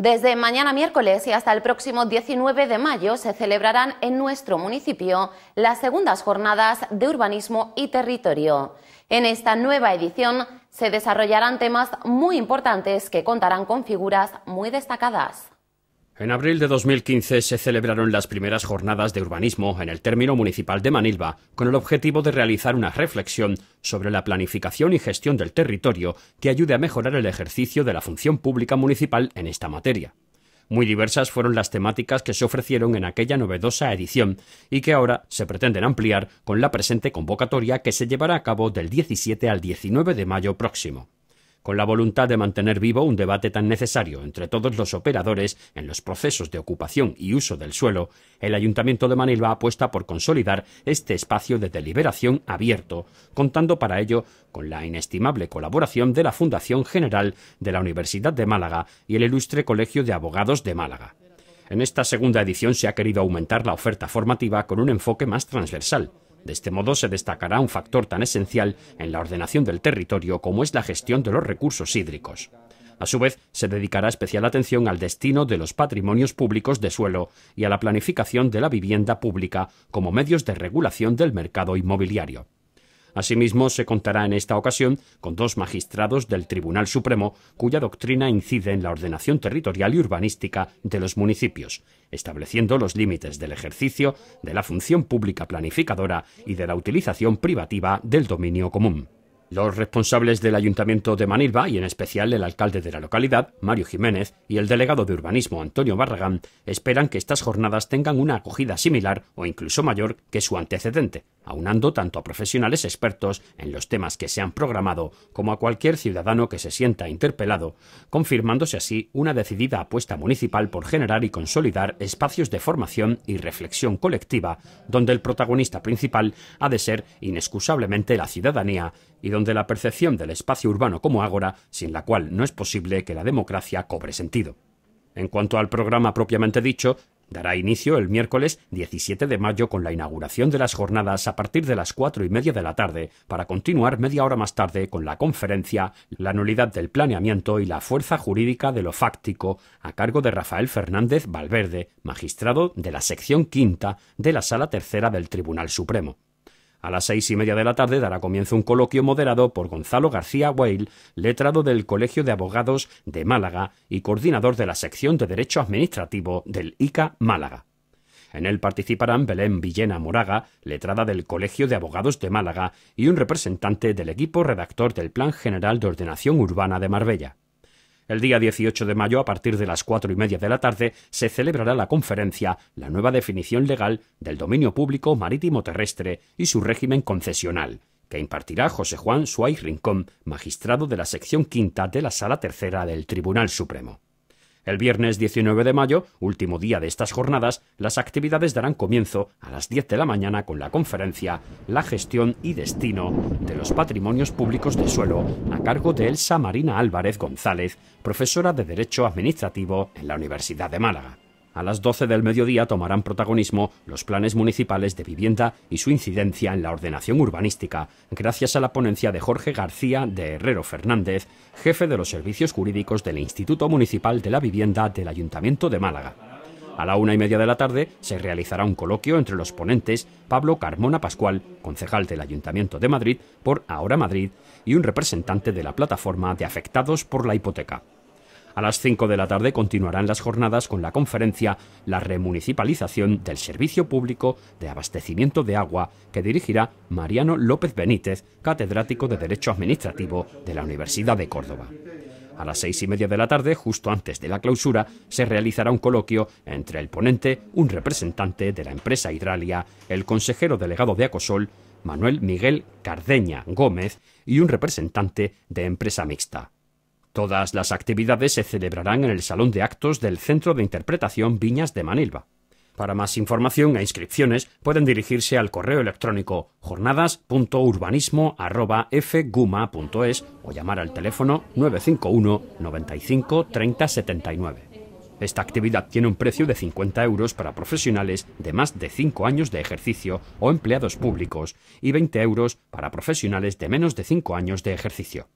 Desde mañana miércoles y hasta el próximo 19 de mayo se celebrarán en nuestro municipio las segundas jornadas de urbanismo y territorio. En esta nueva edición se desarrollarán temas muy importantes que contarán con figuras muy destacadas. En abril de 2015 se celebraron las primeras jornadas de urbanismo en el término municipal de Manilva, con el objetivo de realizar una reflexión sobre la planificación y gestión del territorio que ayude a mejorar el ejercicio de la función pública municipal en esta materia. Muy diversas fueron las temáticas que se ofrecieron en aquella novedosa edición y que ahora se pretenden ampliar con la presente convocatoria que se llevará a cabo del 17 al 19 de mayo próximo con la voluntad de mantener vivo un debate tan necesario entre todos los operadores en los procesos de ocupación y uso del suelo, el Ayuntamiento de Manilva apuesta por consolidar este espacio de deliberación abierto, contando para ello con la inestimable colaboración de la Fundación General de la Universidad de Málaga y el Ilustre Colegio de Abogados de Málaga. En esta segunda edición se ha querido aumentar la oferta formativa con un enfoque más transversal, de este modo se destacará un factor tan esencial en la ordenación del territorio como es la gestión de los recursos hídricos. A su vez, se dedicará especial atención al destino de los patrimonios públicos de suelo y a la planificación de la vivienda pública como medios de regulación del mercado inmobiliario. Asimismo, se contará en esta ocasión con dos magistrados del Tribunal Supremo cuya doctrina incide en la ordenación territorial y urbanística de los municipios, estableciendo los límites del ejercicio, de la función pública planificadora y de la utilización privativa del dominio común. Los responsables del Ayuntamiento de Manilva, y en especial el alcalde de la localidad, Mario Jiménez, y el delegado de urbanismo, Antonio Barragán, esperan que estas jornadas tengan una acogida similar o incluso mayor que su antecedente, aunando tanto a profesionales expertos en los temas que se han programado como a cualquier ciudadano que se sienta interpelado, confirmándose así una decidida apuesta municipal por generar y consolidar espacios de formación y reflexión colectiva donde el protagonista principal ha de ser inexcusablemente la ciudadanía y donde la percepción del espacio urbano como ágora, sin la cual no es posible que la democracia cobre sentido. En cuanto al programa propiamente dicho, Dará inicio el miércoles 17 de mayo con la inauguración de las jornadas a partir de las cuatro y media de la tarde, para continuar media hora más tarde con la conferencia La nulidad del planeamiento y la fuerza jurídica de lo fáctico, a cargo de Rafael Fernández Valverde, magistrado de la sección quinta de la Sala Tercera del Tribunal Supremo. A las seis y media de la tarde dará comienzo un coloquio moderado por Gonzalo García Weil, letrado del Colegio de Abogados de Málaga y coordinador de la sección de Derecho Administrativo del ICA Málaga. En él participarán Belén Villena Moraga, letrada del Colegio de Abogados de Málaga, y un representante del equipo redactor del Plan General de Ordenación Urbana de Marbella. El día 18 de mayo, a partir de las cuatro y media de la tarde, se celebrará la conferencia La nueva definición legal del dominio público marítimo terrestre y su régimen concesional, que impartirá José Juan Suárez Rincón, magistrado de la sección quinta de la Sala Tercera del Tribunal Supremo. El viernes 19 de mayo, último día de estas jornadas, las actividades darán comienzo a las 10 de la mañana con la conferencia La gestión y destino de los patrimonios públicos de suelo, a cargo de Elsa Marina Álvarez González, profesora de Derecho Administrativo en la Universidad de Málaga a las 12 del mediodía tomarán protagonismo los planes municipales de vivienda y su incidencia en la ordenación urbanística, gracias a la ponencia de Jorge García de Herrero Fernández, jefe de los servicios jurídicos del Instituto Municipal de la Vivienda del Ayuntamiento de Málaga. A la una y media de la tarde se realizará un coloquio entre los ponentes Pablo Carmona Pascual, concejal del Ayuntamiento de Madrid por Ahora Madrid, y un representante de la plataforma de afectados por la hipoteca. A las 5 de la tarde continuarán las jornadas con la conferencia La remunicipalización del servicio público de abastecimiento de agua que dirigirá Mariano López Benítez, catedrático de Derecho Administrativo de la Universidad de Córdoba. A las seis y media de la tarde, justo antes de la clausura, se realizará un coloquio entre el ponente, un representante de la empresa Hidralia, el consejero delegado de Acosol, Manuel Miguel Cardeña Gómez, y un representante de Empresa Mixta. Todas las actividades se celebrarán en el Salón de Actos del Centro de Interpretación Viñas de Manilva. Para más información e inscripciones pueden dirigirse al correo electrónico jornadas.urbanismo.fguma.es o llamar al teléfono 951 95 30 79. Esta actividad tiene un precio de 50 euros para profesionales de más de 5 años de ejercicio o empleados públicos y 20 euros para profesionales de menos de 5 años de ejercicio.